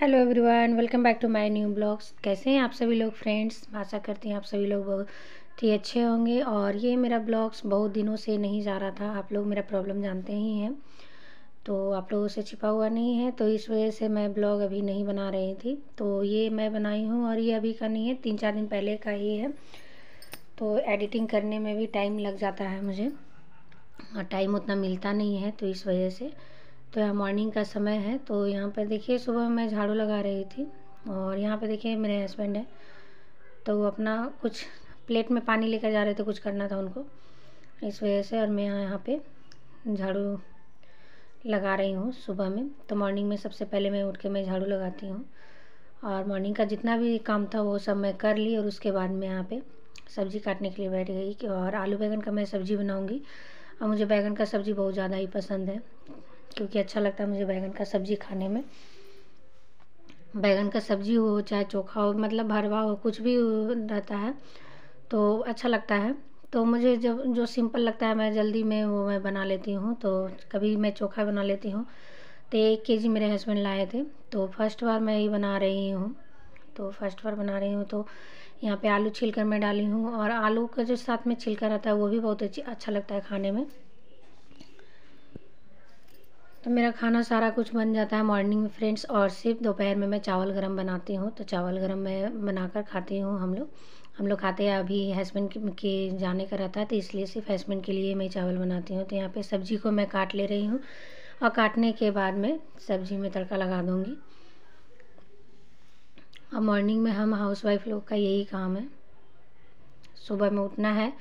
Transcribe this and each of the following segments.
hello everyone welcome back to my new blogs कैसे हैं आप सभी लोग फ्रेंड्स आशा करती हैं आप सभी लोग बहुत ही अच्छे होंगे और ये मेरा ब्लॉग्स बहुत दिनों से नहीं जा रहा था आप लोग मेरा प्रॉब्लम जानते ही हैं तो आप लोगों से छिपा हुआ नहीं है तो इस वजह से मैं ब्लॉग अभी नहीं बना रही थी तो ये मैं बनाई हूँ और ये अभी का नहीं है तीन चार दिन पहले का ही है तो एडिटिंग करने में भी टाइम लग जाता है मुझे और टाइम उतना मिलता नहीं है तो इस वजह से तो यहाँ मॉर्निंग का समय है तो यहाँ पर देखिए सुबह मैं झाड़ू लगा रही थी और यहाँ पर देखिए मेरे हस्बैंड है तो वो अपना कुछ प्लेट में पानी लेकर जा रहे थे कुछ करना था उनको इस वजह से और मैं यहाँ पे झाड़ू लगा रही हूँ सुबह में तो मॉर्निंग में सबसे पहले मैं उठ के मैं झाड़ू लगाती हूँ और मॉर्निंग का जितना भी काम था वो सब मैं कर ली और उसके बाद मैं यहाँ पे सब्ज़ी काटने के लिए बैठ गई और आलू बैगन का मैं सब्ज़ी बनाऊँगी और मुझे बैगन का सब्ज़ी बहुत ज़्यादा ही पसंद है क्योंकि अच्छा लगता है मुझे बैंगन का सब्ज़ी खाने में बैंगन का सब्ज़ी हो चाहे चोखा हो मतलब भरवा हो कुछ भी रहता है तो अच्छा लगता है तो मुझे जब जो सिंपल लगता है मैं जल्दी में वो मैं बना लेती हूँ तो कभी मैं चोखा बना लेती हूँ तो एक के जी मेरे हस्बैंड लाए थे तो फर्स्ट बार मैं ये बना रही हूँ तो फर्स्ट बार बना रही हूँ तो यहाँ पे आलू छिलकर मैं डाली हूँ और आलू का जो साथ में छिलका रहता है वो भी बहुत अच्छी अच्छा लगता है खाने में तो मेरा खाना सारा कुछ बन जाता है मॉर्निंग में फ्रेंड्स और सिर्फ दोपहर में मैं चावल गरम बनाती हूँ तो चावल गरम मैं बनाकर खाती हूँ हम लोग हम लोग खाते हैं अभी हस्बैंड के जाने का रहता है तो इसलिए सिर्फ हस्बैंड के लिए मैं चावल बनाती हूँ तो यहाँ पे सब्ज़ी को मैं काट ले रही हूँ और काटने के बाद मैं सब्ज़ी में तड़का लगा दूँगी और मॉर्निंग में हम वाइफ लोग का यही काम है सुबह में उठना है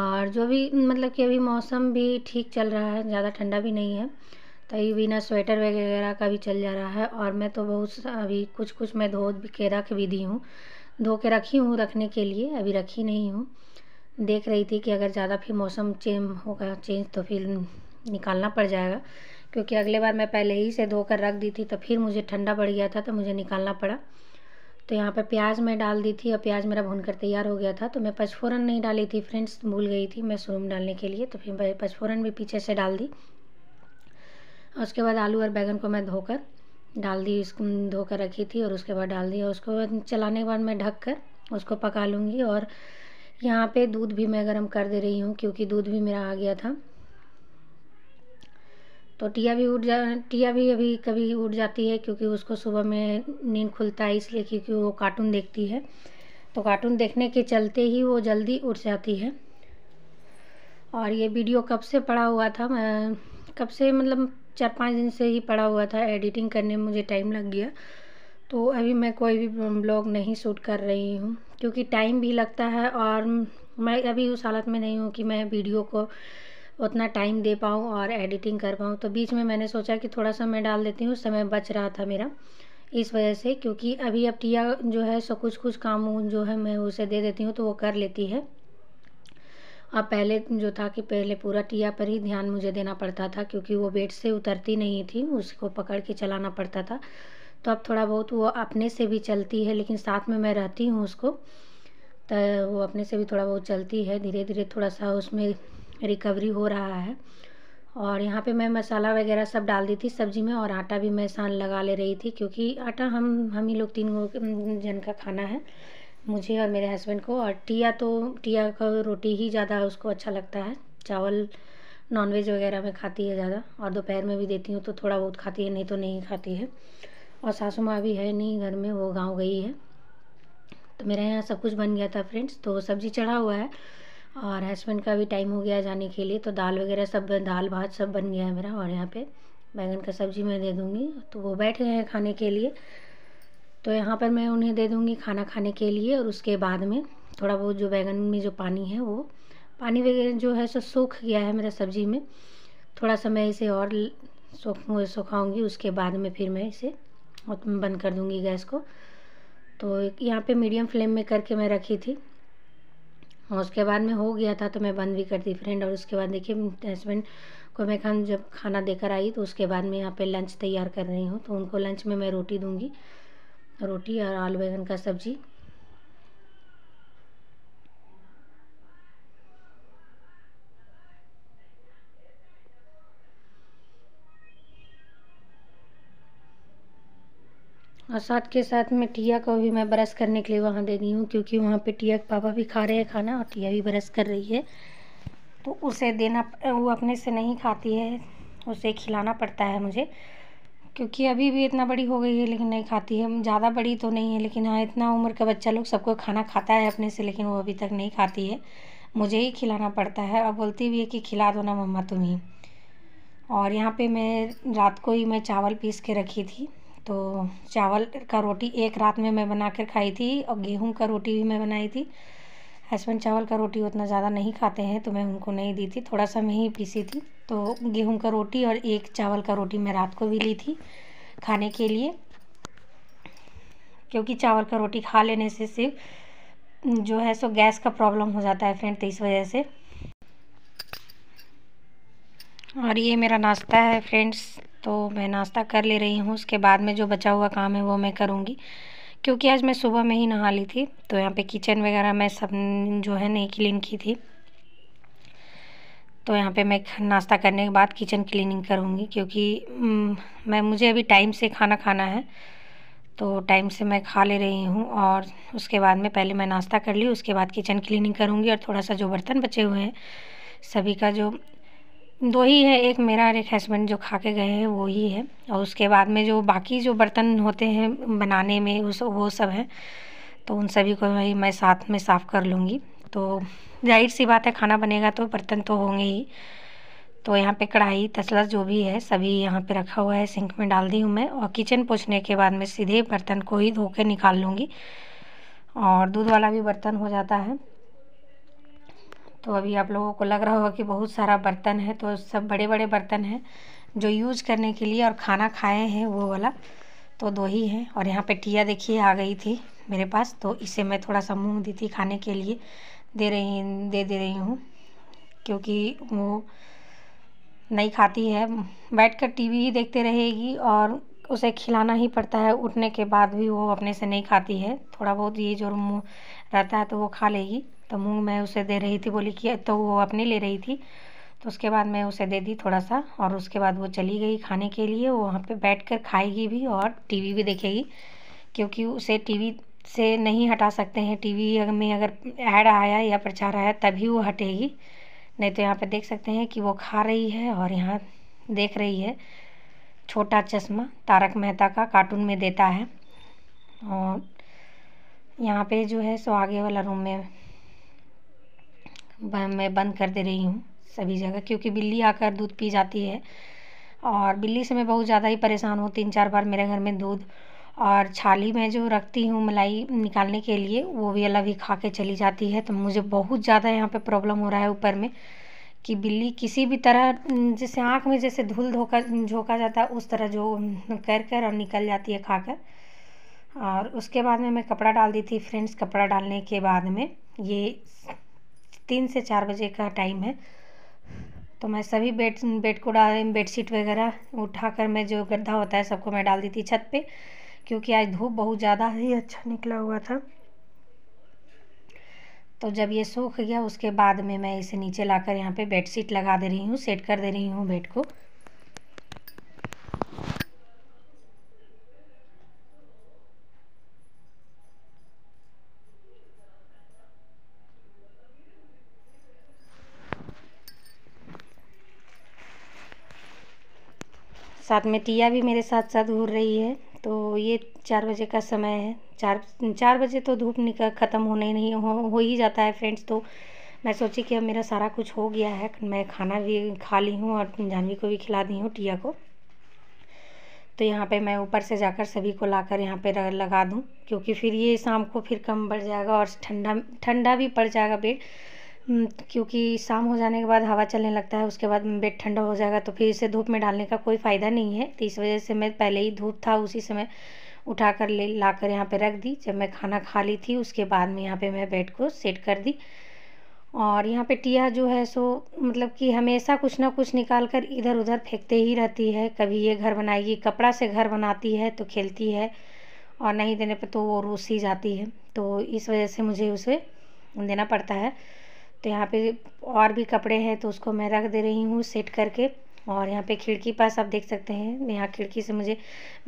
और जो भी मतलब कि अभी मौसम भी ठीक चल रहा है ज़्यादा ठंडा भी नहीं है तई बिना स्वेटर वगैरह का भी चल जा रहा है और मैं तो बहुत अभी कुछ कुछ मैं धो के रख भी दी हूँ धो के रखी हूँ रखने के लिए अभी रखी नहीं हूँ देख रही थी कि अगर ज़्यादा फिर मौसम चेंज होगा चेंज तो फिर निकालना पड़ जाएगा क्योंकि अगले बार मैं पहले ही से धोकर रख दी थी तो फिर मुझे ठंडा पड़ गया था तो मुझे निकालना पड़ा तो यहाँ पर प्याज मैं डाल दी थी और प्याज मेरा भूनकर तैयार हो गया था तो मैं पचफोरन नहीं डाली थी फ्रेंड्स भूल गई थी मैं सुरूम डालने के लिए तो फिर मैं पचफोरन भी पीछे से डाल दी उसके बाद आलू और बैंगन को मैं धोकर डाल दी इसको धोकर रखी थी और उसके बाद डाल दी और उसको चलाने के बाद मैं ढक कर उसको पका लूँगी और यहाँ पे दूध भी मैं गर्म कर दे रही हूँ क्योंकि दूध भी मेरा आ गया था तो टिया भी उठ जा टिया भी अभी कभी उठ जाती है क्योंकि उसको सुबह में नींद खुलता है इसलिए क्योंकि वो कार्टून देखती है तो कार्टून देखने के चलते ही वो जल्दी उठ जाती है और ये वीडियो कब से पड़ा हुआ था मैं कब से मतलब चार पाँच दिन से ही पड़ा हुआ था एडिटिंग करने में मुझे टाइम लग गया तो अभी मैं कोई भी ब्लॉग नहीं शूट कर रही हूँ क्योंकि टाइम भी लगता है और मैं अभी उस हालत में नहीं हूँ कि मैं वीडियो को उतना टाइम दे पाऊँ और एडिटिंग कर पाऊँ तो बीच में मैंने सोचा कि थोड़ा सा मैं डाल देती हूँ समय बच रहा था मेरा इस वजह से क्योंकि अभी अब टिया जो है सो कुछ कुछ काम जो है मैं उसे दे देती हूँ तो वो कर लेती है अब पहले जो था कि पहले पूरा टिया पर ही ध्यान मुझे देना पड़ता था क्योंकि वो बेड से उतरती नहीं थी उसको पकड़ के चलाना पड़ता था तो अब थोड़ा बहुत वो अपने से भी चलती है लेकिन साथ में मैं रहती हूँ उसको तो वो अपने से भी थोड़ा बहुत चलती है धीरे धीरे थोड़ा सा उसमें रिकवरी हो रहा है और यहाँ पे मैं मसाला वगैरह सब डाल दी थी सब्ज़ी में और आटा भी मैं सान लगा ले रही थी क्योंकि आटा हम हम ही लोग तीन जन का खाना है मुझे और मेरे हस्बैंड को और टिया तो टिया का रोटी ही ज़्यादा उसको अच्छा लगता है चावल नॉनवेज वगैरह में खाती है ज़्यादा और दोपहर में भी देती हूँ तो थोड़ा बहुत खाती है नहीं तो नहीं खाती है और सासू माँ भी है नहीं घर में वो गाँव गई है तो मेरे यहाँ सब कुछ बन गया था फ्रेंड्स तो सब्ज़ी चढ़ा हुआ है और हस्बैंड का भी टाइम हो गया जाने के लिए तो दाल वगैरह सब दाल भात सब बन गया है मेरा और यहाँ पे बैंगन का सब्ज़ी मैं दे दूँगी तो वो बैठ गए हैं खाने के लिए तो यहाँ पर मैं उन्हें दे दूँगी खाना खाने के लिए और उसके बाद में थोड़ा बहुत जो बैगन में जो पानी है वो पानी वगैरह जो है सो सूख गया है मेरा सब्ज़ी में थोड़ा सा मैं इसे और सूख सुखाऊँगी उसके बाद में फिर मैं इसे बंद कर दूँगी गैस को तो यहाँ पे मीडियम फ्लेम में करके मैं रखी थी और उसके बाद में हो गया था तो मैं बंद भी कर दी फ्रेंड और उसके बाद देखिए हस्बैंड को मैं खान जब खाना देकर आई तो उसके बाद में यहाँ पे लंच तैयार कर रही हूँ तो उनको लंच में मैं रोटी दूँगी रोटी और आलू बैंगन का सब्ज़ी और साथ के साथ में टिया को भी मैं ब्रश करने के लिए वहाँ दे दी हूँ क्योंकि वहाँ पे टिया पापा भी खा रहे हैं खाना और टिया भी ब्रश कर रही है तो उसे देना वो अपने से नहीं खाती है उसे खिलाना पड़ता है मुझे क्योंकि अभी भी इतना बड़ी हो गई है लेकिन नहीं खाती है ज़्यादा बड़ी तो नहीं है लेकिन हाँ इतना उम्र का बच्चा लोग सबको खाना खाता है अपने से लेकिन वो अभी तक नहीं खाती है मुझे ही खिलाना पड़ता है और बोलती भी है कि खिला दो ना मम्मा तुम्हें और यहाँ पे मैं रात को ही मैं चावल पीस के रखी थी तो चावल का रोटी एक रात में मैं बना कर खाई थी और गेहूँ का रोटी भी मैं बनाई थी हस्बैंड चावल का रोटी उतना ज़्यादा नहीं खाते हैं तो मैं उनको नहीं दी थी थोड़ा सा मैं ही पीसी थी तो गेहूं का रोटी और एक चावल का रोटी मैं रात को भी ली थी खाने के लिए क्योंकि चावल का रोटी खा लेने से सिर्फ जो है सो गैस का प्रॉब्लम हो जाता है फ्रेंड तो इस वजह से और ये मेरा नाश्ता है फ्रेंड्स तो मैं नाश्ता कर ले रही हूँ उसके बाद में जो बचा हुआ काम है वो मैं करूँगी क्योंकि आज मैं सुबह में ही नहा ली थी तो यहाँ पे किचन वगैरह मैं सब जो है नहीं क्लीन की थी तो यहाँ पे मैं नाश्ता करने के बाद किचन क्लीनिंग करूँगी क्योंकि मैं मुझे अभी टाइम से खाना खाना है तो टाइम से मैं खा ले रही हूँ और उसके बाद में पहले मैं नाश्ता कर ली उसके बाद किचन क्लीनिंग करूँगी और थोड़ा सा जो बर्तन बचे हुए हैं सभी का जो दो ही है एक मेरा और एक हस्बैंड जो खा के गए हैं वो ही है और उसके बाद में जो बाकी जो बर्तन होते हैं बनाने में उस वो सब हैं तो उन सभी को भाई मैं साथ में साफ़ कर लूँगी तो जाहिर सी बात है खाना बनेगा तो बर्तन तो होंगे ही तो यहाँ पे कढ़ाई तसला जो भी है सभी यहाँ पे रखा हुआ है सिंक में डाल दी हूँ मैं और किचन पोछने के बाद मैं सीधे बर्तन को ही धो के निकाल लूँगी और दूध वाला भी बर्तन हो जाता है तो अभी आप लोगों को लग रहा होगा कि बहुत सारा बर्तन है तो सब बड़े बड़े बर्तन हैं जो यूज करने के लिए और खाना खाए हैं वो वाला तो दो ही हैं और यहाँ पे टिया देखिए आ गई थी मेरे पास तो इसे मैं थोड़ा सा मूँग दी थी खाने के लिए दे रही दे दे रही हूँ क्योंकि वो नहीं खाती है बैठकर टीवी ही देखते रहेगी और उसे खिलाना ही पड़ता है उठने के बाद भी वो अपने से नहीं खाती है थोड़ा बहुत ये जो रहता है तो वो खा लेगी तो मूँग मैं उसे दे रही थी बोली कि तो वो अपनी ले रही थी तो उसके बाद मैं उसे दे दी थोड़ा सा और उसके बाद वो चली गई खाने के लिए वो वहाँ पर बैठ कर खाएगी भी और टीवी भी देखेगी क्योंकि उसे टीवी से नहीं हटा सकते हैं टीवी में अगर ऐड आया या प्रचार आया तभी वो हटेगी नहीं तो यहाँ पर देख सकते हैं कि वो खा रही है और यहाँ देख रही है छोटा चश्मा तारक मेहता का कार्टून में देता है और यहाँ पे जो है सो आगे वाला रूम में मैं बंद कर दे रही हूँ सभी जगह क्योंकि बिल्ली आकर दूध पी जाती है और बिल्ली से मैं बहुत ज़्यादा ही परेशान हूँ तीन चार बार मेरे घर में दूध और छाली में जो रखती हूँ मलाई निकालने के लिए वो भी अलग ही खा के चली जाती है तो मुझे बहुत ज़्यादा यहाँ पे प्रॉब्लम हो रहा है ऊपर में कि बिल्ली किसी भी तरह जैसे आँख में जैसे धूल धोखा झोंका जाता है उस तरह जो कर कर और निकल जाती है खाकर और उसके बाद में मैं कपड़ा डाल दी थी फ्रेंड्स कपड़ा डालने के बाद में ये तीन से चार बजे का टाइम है तो मैं सभी बेड बेड को डाल बेडशीट वगैरह उठाकर मैं जो गड्ढा होता है सबको मैं डाल दी थी छत पे क्योंकि आज धूप बहुत ज़्यादा ही अच्छा निकला हुआ था तो जब ये सूख गया उसके बाद में मैं इसे नीचे लाकर यहाँ पर बेड लगा दे रही हूँ सेट कर दे रही हूँ बेड को साथ में टिया भी मेरे साथ साथ घूर रही है तो ये चार बजे का समय है चार चार बजे तो धूप निकल ख़त्म होने ही नहीं हो हो ही जाता है फ्रेंड्स तो मैं सोची कि अब मेरा सारा कुछ हो गया है मैं खाना भी खा ली हूँ और जानवी को भी खिला दी हूँ टिया को तो यहाँ पे मैं ऊपर से जाकर सभी को लाकर यहाँ पर लगा दूँ क्योंकि फिर ये शाम को फिर कम बढ़ जाएगा और ठंडा ठंडा भी पड़ जाएगा पेड़ हम्म, क्योंकि शाम हो जाने के बाद हवा चलने लगता है उसके बाद बेड ठंडा हो जाएगा तो फिर इसे धूप में डालने का कोई फ़ायदा नहीं है तो इस वजह से मैं पहले ही धूप था उसी समय उठा कर ले ला कर यहाँ पर रख दी जब मैं खाना खा ली थी उसके बाद में यहाँ पर मैं बेड को सेट कर दी और यहाँ पे टिया जो है सो मतलब कि हमेशा कुछ ना कुछ निकाल कर इधर उधर फेंकते ही रहती है कभी ये घर बनाएगी कपड़ा से घर बनाती है तो खेलती है और नहीं देने पर तो वो रूस ही जाती है तो इस वजह से मुझे उसे देना पड़ता है तो यहाँ पे और भी कपड़े हैं तो उसको मैं रख दे रही हूँ सेट करके और यहाँ पे खिड़की पास आप देख सकते हैं यहाँ खिड़की से मुझे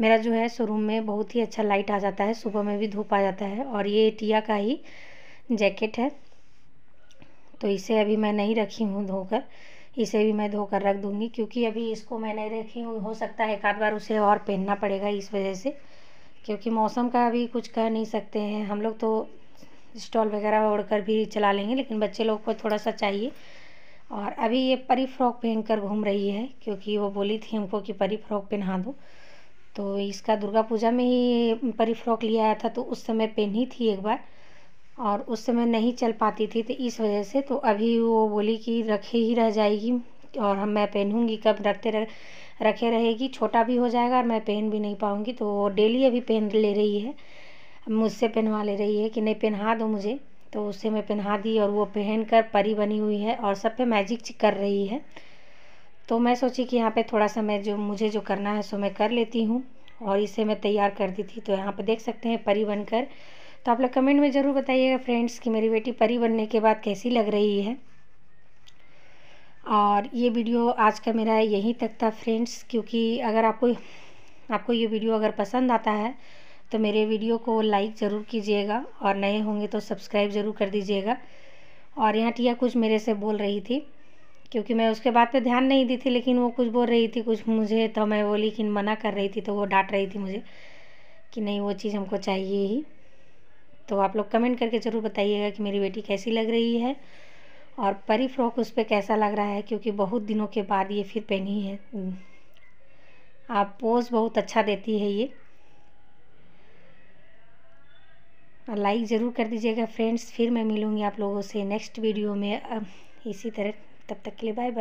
मेरा जो है शोरूम में बहुत ही अच्छा लाइट आ जाता है सुबह में भी धूप आ जाता है और ये टिया का ही जैकेट है तो इसे अभी मैं नहीं रखी हूँ धोकर इसे भी मैं धोकर रख दूँगी क्योंकि अभी इसको मैं नहीं रखी हूँ हो सकता है एक आध बार उसे और पहनना पड़ेगा इस वजह से क्योंकि मौसम का अभी कुछ कह नहीं सकते हैं हम लोग तो स्टॉल वगैरह ओढ़ कर भी चला लेंगे लेकिन बच्चे लोग को थोड़ा सा चाहिए और अभी ये परी फ्रॉक पहन कर घूम रही है क्योंकि वो बोली थी हमको कि परी फ्रॉक पहना दो तो इसका दुर्गा पूजा में ही परी फ्रॉक लिया आया था तो उस समय पहनी थी एक बार और उस समय नहीं चल पाती थी तो इस वजह से तो अभी वो बोली कि रखे ही रह जाएगी और हम मैं पहनूंगी कब रखते रह, रखे रहेगी छोटा भी हो जाएगा और मैं पहन भी नहीं पाऊँगी तो वो डेली अभी पहन ले रही है मुझसे पहनवा ले रही है कि नहीं पहना दो मुझे तो उसे मैं पहना दी और वो पहन कर परी बनी हुई है और सब पे मैजिक कर रही है तो मैं सोची कि यहाँ पे थोड़ा सा मैं जो मुझे जो करना है सो मैं कर लेती हूँ और इसे मैं तैयार कर दी थी तो यहाँ पे देख सकते हैं परी बनकर तो आप लोग कमेंट में ज़रूर बताइएगा फ्रेंड्स कि मेरी बेटी परी बनने के बाद कैसी लग रही है और ये वीडियो आज का मेरा यहीं तक था फ्रेंड्स क्योंकि अगर आपको आपको ये वीडियो अगर पसंद आता है तो मेरे वीडियो को लाइक ज़रूर कीजिएगा और नए होंगे तो सब्सक्राइब ज़रूर कर दीजिएगा और यहाँ टिया कुछ मेरे से बोल रही थी क्योंकि मैं उसके बात पे ध्यान नहीं दी थी लेकिन वो कुछ बोल रही थी कुछ मुझे तो मैं वो लेकिन मना कर रही थी तो वो डांट रही थी मुझे कि नहीं वो चीज़ हमको चाहिए ही तो आप लोग कमेंट करके ज़रूर बताइएगा कि मेरी बेटी कैसी लग रही है और परी फ्रॉक उस पर कैसा लग रहा है क्योंकि बहुत दिनों के बाद ये फिर पहनी है आप पोज बहुत अच्छा देती है ये लाइक ज़रूर कर दीजिएगा फ्रेंड्स फिर मैं मिलूँगी आप लोगों से नेक्स्ट वीडियो में इसी तरह तब तक के लिए बाय बाय